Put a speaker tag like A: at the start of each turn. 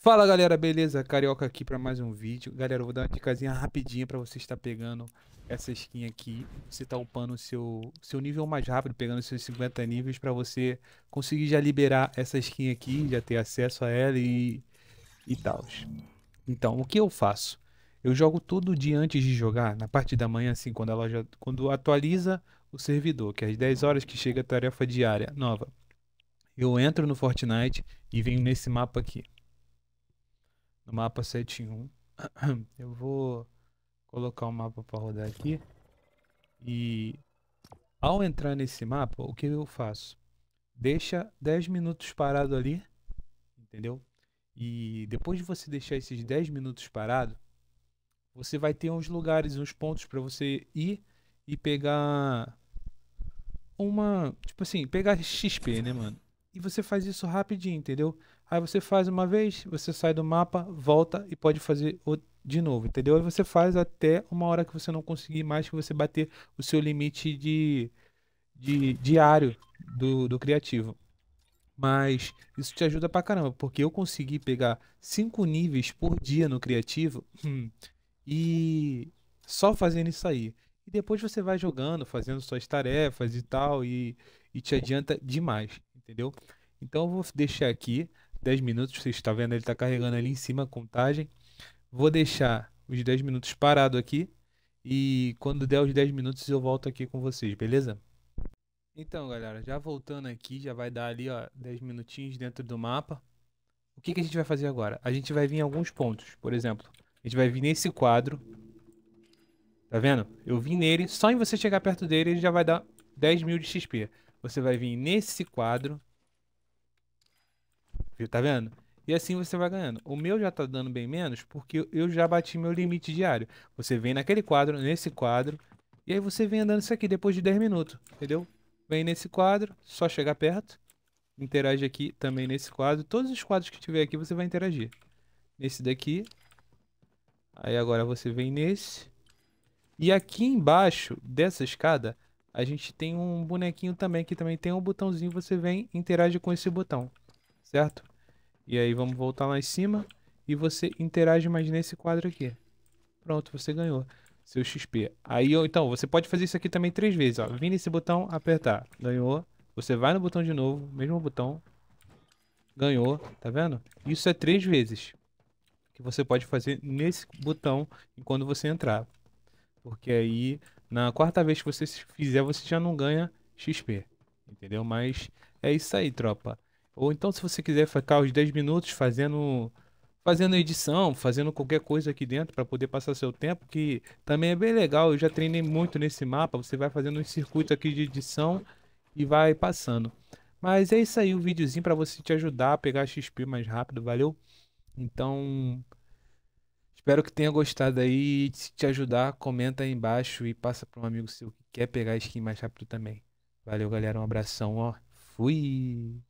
A: Fala galera, beleza? Carioca aqui para mais um vídeo. Galera, eu vou dar uma dicasinha rapidinha para você estar pegando essa skin aqui. Você tá upando o seu, seu nível mais rápido, pegando seus 50 níveis para você conseguir já liberar essa skin aqui, já ter acesso a ela e, e tal. Então, o que eu faço? Eu jogo todo dia antes de jogar, na parte da manhã, assim, quando ela já, Quando atualiza o servidor, que é às 10 horas que chega a tarefa diária nova. Eu entro no Fortnite e venho nesse mapa aqui no mapa 71. Eu vou colocar o um mapa para rodar aqui. E ao entrar nesse mapa, o que eu faço? Deixa 10 minutos parado ali, entendeu? E depois de você deixar esses 10 minutos parado, você vai ter uns lugares, uns pontos para você ir e pegar uma, tipo assim, pegar XP, né, mano? E você faz isso rapidinho, entendeu? Aí você faz uma vez, você sai do mapa, volta e pode fazer de novo, entendeu? Aí você faz até uma hora que você não conseguir mais, que você bater o seu limite de, de diário do, do criativo. Mas isso te ajuda pra caramba, porque eu consegui pegar cinco níveis por dia no criativo hum, e só fazendo isso aí. E depois você vai jogando, fazendo suas tarefas e tal, e, e te adianta demais, entendeu? Então eu vou deixar aqui 10 minutos, vocês está vendo, ele está carregando ali em cima a contagem. Vou deixar os 10 minutos parado aqui e quando der os 10 minutos eu volto aqui com vocês, beleza? Então, galera, já voltando aqui, já vai dar ali, ó, 10 minutinhos dentro do mapa. O que, que a gente vai fazer agora? A gente vai vir em alguns pontos, por exemplo. A gente vai vir nesse quadro. Tá vendo? Eu vim nele, só em você chegar perto dele ele já vai dar 10 mil de XP. Você vai vir nesse quadro, Tá vendo? E assim você vai ganhando. O meu já tá dando bem menos porque eu já bati meu limite diário. Você vem naquele quadro, nesse quadro, e aí você vem andando isso aqui depois de 10 minutos, entendeu? Vem nesse quadro, só chegar perto, interage aqui também nesse quadro. Todos os quadros que tiver aqui você vai interagir. Nesse daqui. Aí agora você vem nesse. E aqui embaixo dessa escada, a gente tem um bonequinho também, que também tem um botãozinho, você vem interage com esse botão, certo? E aí vamos voltar lá em cima e você interage mais nesse quadro aqui. Pronto, você ganhou seu XP. Aí, então, você pode fazer isso aqui também três vezes, ó. Vim nesse botão, apertar. Ganhou. Você vai no botão de novo, mesmo botão. Ganhou, tá vendo? Isso é três vezes que você pode fazer nesse botão quando você entrar. Porque aí, na quarta vez que você fizer, você já não ganha XP. Entendeu? Mas é isso aí, tropa. Ou então, se você quiser ficar os 10 minutos fazendo fazendo edição, fazendo qualquer coisa aqui dentro para poder passar seu tempo, que também é bem legal. Eu já treinei muito nesse mapa. Você vai fazendo um circuito aqui de edição e vai passando. Mas é isso aí, o um videozinho para você te ajudar a pegar XP mais rápido, valeu? Então, espero que tenha gostado aí. Se te ajudar, comenta aí embaixo e passa para um amigo seu que quer pegar skin mais rápido também. Valeu, galera. Um abração, ó. Fui!